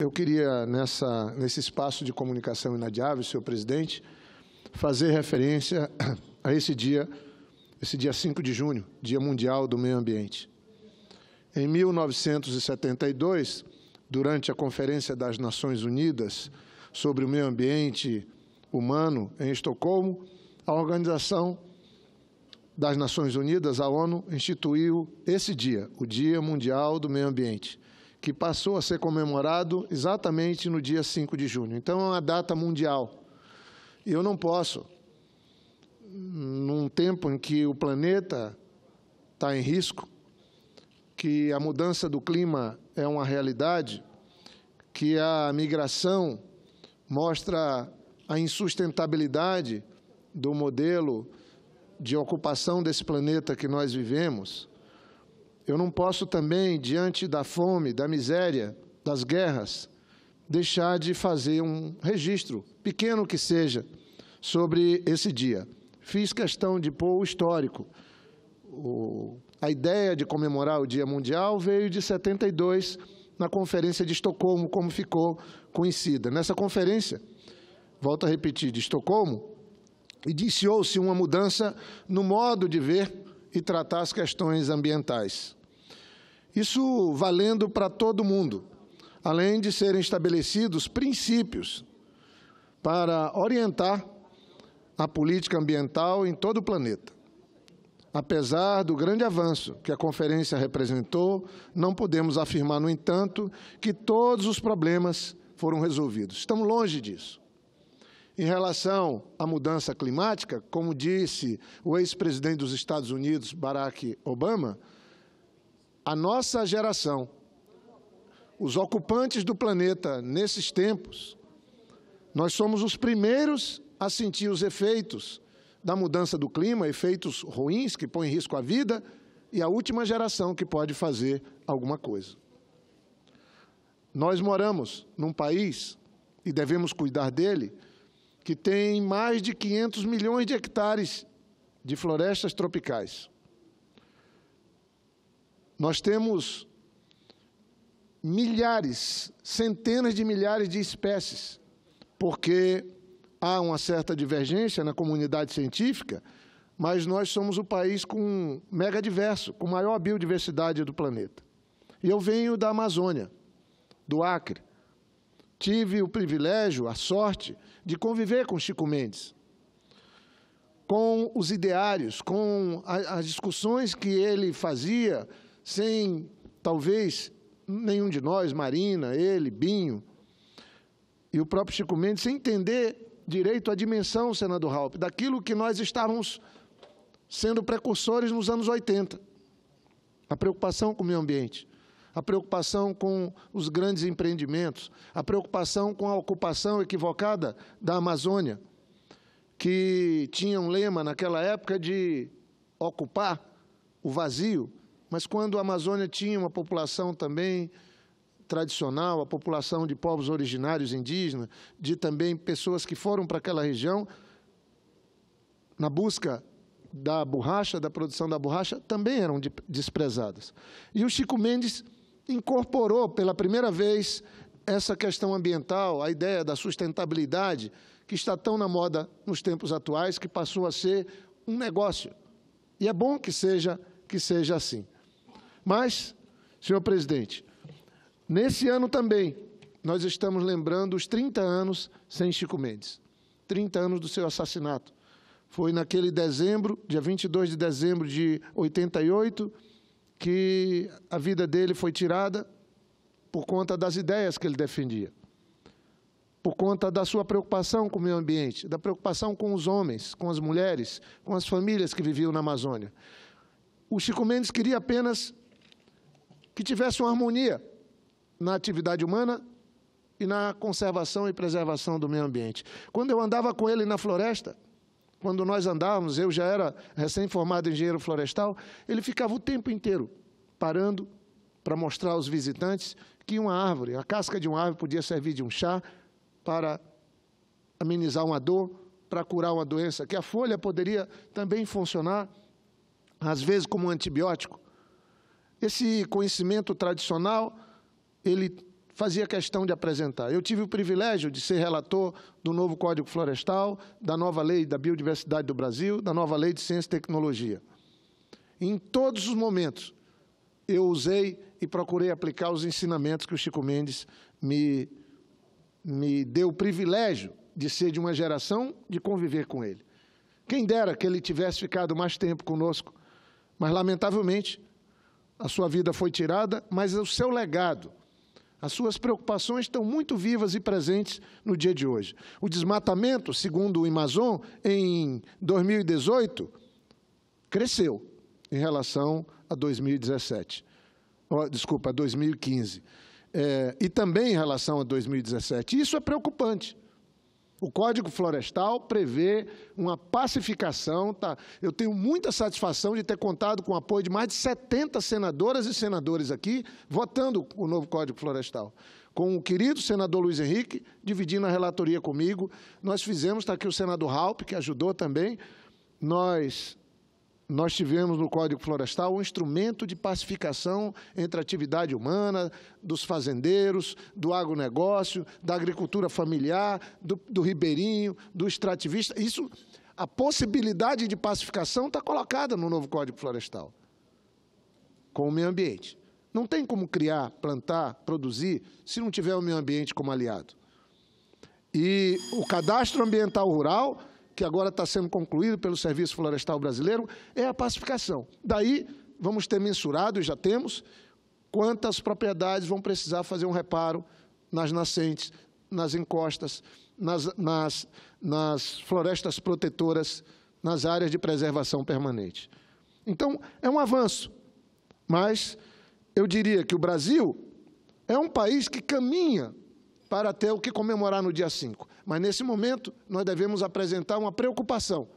Eu queria, nessa, nesse espaço de comunicação inadiável, senhor presidente, fazer referência a esse dia, esse dia 5 de junho, Dia Mundial do Meio Ambiente. Em 1972, durante a Conferência das Nações Unidas sobre o Meio Ambiente Humano em Estocolmo, a Organização das Nações Unidas, a ONU, instituiu esse dia, o Dia Mundial do Meio Ambiente que passou a ser comemorado exatamente no dia 5 de junho. Então é uma data mundial. Eu não posso, num tempo em que o planeta está em risco, que a mudança do clima é uma realidade, que a migração mostra a insustentabilidade do modelo de ocupação desse planeta que nós vivemos, eu não posso também, diante da fome, da miséria, das guerras, deixar de fazer um registro, pequeno que seja, sobre esse dia. Fiz questão de pôr o histórico. O, a ideia de comemorar o Dia Mundial veio de 72, na Conferência de Estocolmo, como ficou conhecida. Nessa conferência, volto a repetir, de Estocolmo, iniciou-se uma mudança no modo de ver e tratar as questões ambientais. Isso valendo para todo mundo, além de serem estabelecidos princípios para orientar a política ambiental em todo o planeta. Apesar do grande avanço que a conferência representou, não podemos afirmar, no entanto, que todos os problemas foram resolvidos. Estamos longe disso. Em relação à mudança climática, como disse o ex-presidente dos Estados Unidos, Barack Obama, a nossa geração, os ocupantes do planeta nesses tempos, nós somos os primeiros a sentir os efeitos da mudança do clima, efeitos ruins que põem em risco a vida, e a última geração que pode fazer alguma coisa. Nós moramos num país, e devemos cuidar dele, que tem mais de 500 milhões de hectares de florestas tropicais. Nós temos milhares, centenas de milhares de espécies, porque há uma certa divergência na comunidade científica, mas nós somos o país com mega diverso, com maior biodiversidade do planeta. E eu venho da Amazônia, do Acre, tive o privilégio, a sorte, de conviver com Chico Mendes, com os ideários, com a, as discussões que ele fazia, sem talvez nenhum de nós, Marina, ele, Binho, e o próprio Chico Mendes, sem entender direito à dimensão, senador Ralph, daquilo que nós estávamos sendo precursores nos anos 80. A preocupação com o meio ambiente a preocupação com os grandes empreendimentos, a preocupação com a ocupação equivocada da Amazônia, que tinha um lema naquela época de ocupar o vazio, mas quando a Amazônia tinha uma população também tradicional, a população de povos originários indígenas, de também pessoas que foram para aquela região na busca da borracha, da produção da borracha, também eram desprezadas. E o Chico Mendes incorporou pela primeira vez essa questão ambiental, a ideia da sustentabilidade, que está tão na moda nos tempos atuais, que passou a ser um negócio. E é bom que seja, que seja assim. Mas, senhor presidente, nesse ano também nós estamos lembrando os 30 anos sem Chico Mendes, 30 anos do seu assassinato. Foi naquele dezembro, dia 22 de dezembro de 88, que a vida dele foi tirada por conta das ideias que ele defendia, por conta da sua preocupação com o meio ambiente, da preocupação com os homens, com as mulheres, com as famílias que viviam na Amazônia. O Chico Mendes queria apenas que tivesse uma harmonia na atividade humana e na conservação e preservação do meio ambiente. Quando eu andava com ele na floresta, quando nós andávamos, eu já era recém-formado engenheiro florestal, ele ficava o tempo inteiro parando para mostrar aos visitantes que uma árvore, a casca de uma árvore podia servir de um chá para amenizar uma dor, para curar uma doença, que a folha poderia também funcionar, às vezes, como um antibiótico. Esse conhecimento tradicional, ele fazia questão de apresentar. Eu tive o privilégio de ser relator do novo Código Florestal, da nova Lei da Biodiversidade do Brasil, da nova Lei de Ciência e Tecnologia. Em todos os momentos, eu usei e procurei aplicar os ensinamentos que o Chico Mendes me, me deu o privilégio de ser de uma geração de conviver com ele. Quem dera que ele tivesse ficado mais tempo conosco, mas lamentavelmente a sua vida foi tirada, mas o seu legado, as suas preocupações estão muito vivas e presentes no dia de hoje. O desmatamento, segundo o Amazon, em 2018 cresceu em relação a 2017. desculpa, 2015. É, e também em relação a 2017. Isso é preocupante. O Código Florestal prevê uma pacificação. Tá? Eu tenho muita satisfação de ter contado com o apoio de mais de 70 senadoras e senadores aqui, votando o novo Código Florestal. Com o querido senador Luiz Henrique, dividindo a relatoria comigo. Nós fizemos, está aqui o senador Halp, que ajudou também. Nós nós tivemos no Código Florestal um instrumento de pacificação entre a atividade humana, dos fazendeiros, do agronegócio, da agricultura familiar, do, do ribeirinho, do extrativista. Isso, a possibilidade de pacificação está colocada no novo Código Florestal com o meio ambiente. Não tem como criar, plantar, produzir se não tiver o meio ambiente como aliado. E o cadastro ambiental rural que agora está sendo concluído pelo Serviço Florestal Brasileiro, é a pacificação. Daí, vamos ter mensurado, e já temos, quantas propriedades vão precisar fazer um reparo nas nascentes, nas encostas, nas, nas, nas florestas protetoras, nas áreas de preservação permanente. Então, é um avanço, mas eu diria que o Brasil é um país que caminha para ter o que comemorar no dia 5. Mas nesse momento, nós devemos apresentar uma preocupação.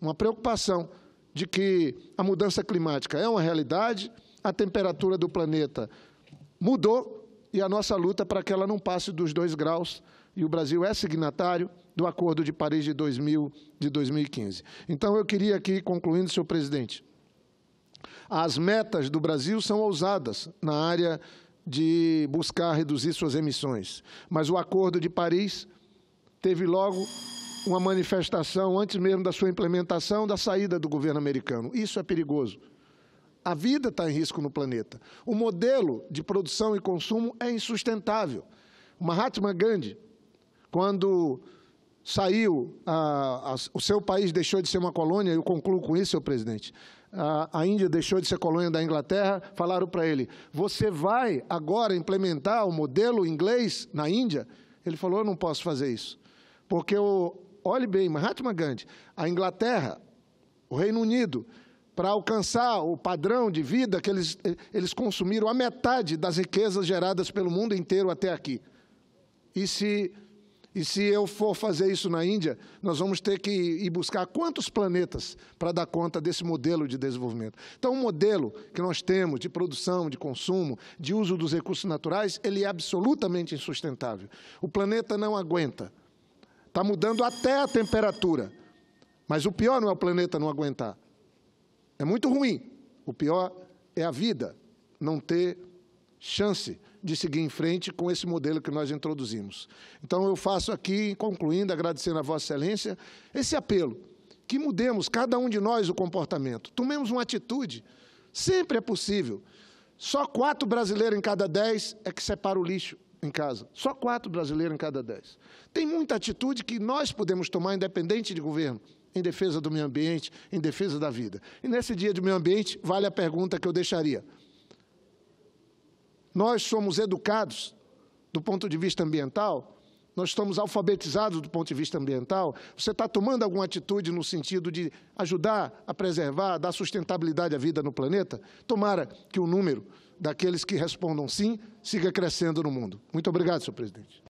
Uma preocupação de que a mudança climática é uma realidade, a temperatura do planeta mudou e a nossa luta para que ela não passe dos dois graus e o Brasil é signatário do Acordo de Paris de, 2000, de 2015. Então, eu queria aqui, concluindo, senhor presidente, as metas do Brasil são ousadas na área de buscar reduzir suas emissões. Mas o Acordo de Paris teve logo uma manifestação, antes mesmo da sua implementação, da saída do governo americano. Isso é perigoso. A vida está em risco no planeta. O modelo de produção e consumo é insustentável. Mahatma Gandhi, quando saiu, a, a, o seu país deixou de ser uma colônia, eu concluo com isso, senhor presidente, a, Índia deixou de ser colônia da Inglaterra, falaram para ele: Você vai agora implementar o modelo inglês na Índia? Ele falou: Eu não posso fazer isso. Porque, o, olhe bem, Mahatma Gandhi, a Inglaterra, o Reino Unido, para alcançar o padrão de vida que eles, eles consumiram a metade das riquezas geradas pelo mundo inteiro até aqui. E se e se eu for fazer isso na Índia, nós vamos ter que ir buscar quantos planetas para dar conta desse modelo de desenvolvimento. Então, o modelo que nós temos de produção, de consumo, de uso dos recursos naturais, ele é absolutamente insustentável. O planeta não aguenta. Está mudando até a temperatura. Mas o pior não é o planeta não aguentar. É muito ruim. O pior é a vida não ter chance de seguir em frente com esse modelo que nós introduzimos. Então, eu faço aqui, concluindo, agradecendo a Vossa Excelência, esse apelo: que mudemos, cada um de nós, o comportamento, tomemos uma atitude. Sempre é possível. Só quatro brasileiros em cada dez é que separa o lixo em casa. Só quatro brasileiros em cada dez. Tem muita atitude que nós podemos tomar, independente de governo, em defesa do meio ambiente, em defesa da vida. E nesse dia do meio ambiente, vale a pergunta que eu deixaria. Nós somos educados do ponto de vista ambiental, nós estamos alfabetizados do ponto de vista ambiental. Você está tomando alguma atitude no sentido de ajudar a preservar, dar sustentabilidade à vida no planeta? Tomara que o número daqueles que respondam sim siga crescendo no mundo. Muito obrigado, senhor presidente.